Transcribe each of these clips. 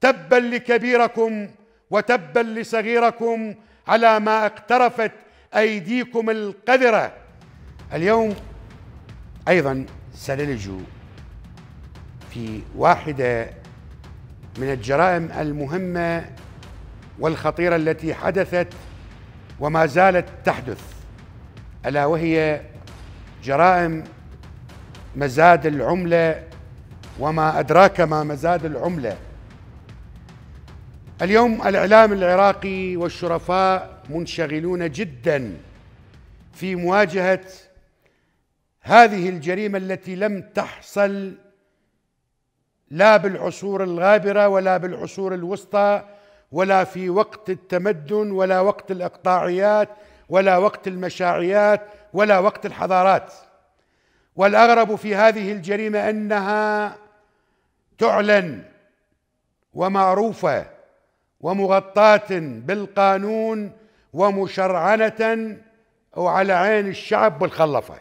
تبا لكبيركم وتبا لصغيركم على ما اقترفت ايديكم القذره اليوم ايضا سنلج في واحده من الجرائم المهمه والخطيره التي حدثت وما زالت تحدث الا وهي جرائم مزاد العمله وما ادراك ما مزاد العمله اليوم الاعلام العراقي والشرفاء منشغلون جدا في مواجهه هذه الجريمه التي لم تحصل لا بالعصور الغابره ولا بالعصور الوسطى ولا في وقت التمدن ولا وقت الاقطاعيات ولا وقت المشاعيات ولا وقت الحضارات والاغرب في هذه الجريمه انها تعلن ومعروفه ومغطاة بالقانون ومشرعنة وعلى عين الشعب والخلفة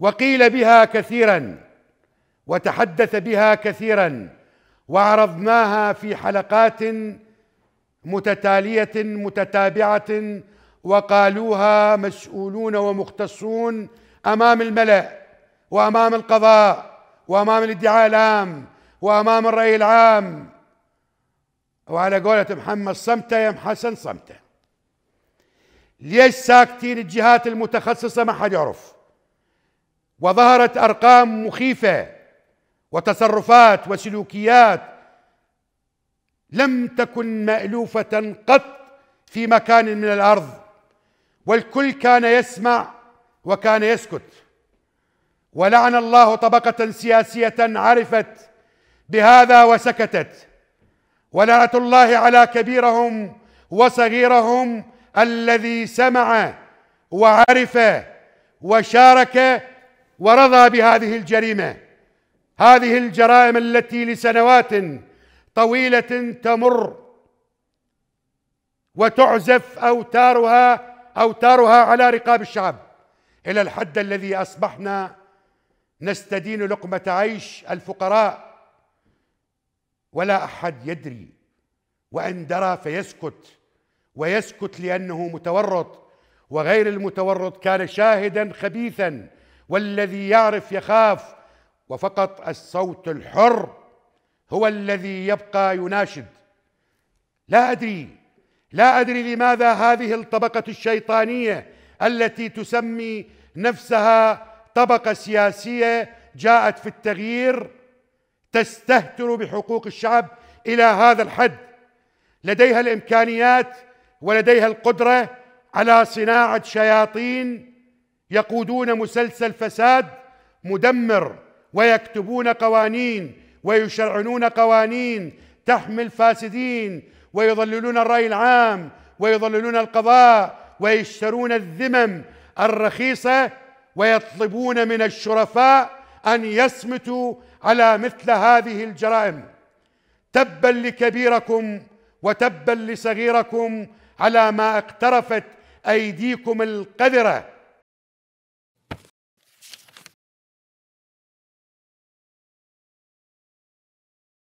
وقيل بها كثيرا وتحدث بها كثيرا وعرضناها في حلقات متتالية متتابعة وقالوها مسؤولون ومختصون أمام الملأ وأمام القضاء وأمام الادعاء العام وأمام الرأي العام وعلى قولة محمد صمتة يا حسن صمتة ليش ساكتين الجهات المتخصصة ما حد يعرف وظهرت أرقام مخيفة وتصرفات وسلوكيات لم تكن مألوفة قط في مكان من الأرض والكل كان يسمع وكان يسكت ولعن الله طبقة سياسية عرفت بهذا وسكتت ولعنة الله على كبيرهم وصغيرهم الذي سمع وعرف وشارك ورضى بهذه الجريمة هذه الجرائم التي لسنوات طويلة تمر وتعزف أوتارها أوتارها على رقاب الشعب إلى الحد الذي أصبحنا نستدين لقمة عيش الفقراء ولا احد يدري وان درى فيسكت ويسكت لانه متورط وغير المتورط كان شاهدا خبيثا والذي يعرف يخاف وفقط الصوت الحر هو الذي يبقى يناشد لا ادري لا ادري لماذا هذه الطبقه الشيطانيه التي تسمي نفسها طبقه سياسيه جاءت في التغيير تستهتر بحقوق الشعب الى هذا الحد لديها الامكانيات ولديها القدره على صناعه شياطين يقودون مسلسل فساد مدمر ويكتبون قوانين ويشرعون قوانين تحمي الفاسدين ويضللون الراي العام ويضللون القضاء ويشترون الذمم الرخيصه ويطلبون من الشرفاء ان يصمتوا على مثل هذه الجرائم تبا لكبيركم وتبا لصغيركم على ما اقترفت ايديكم القذره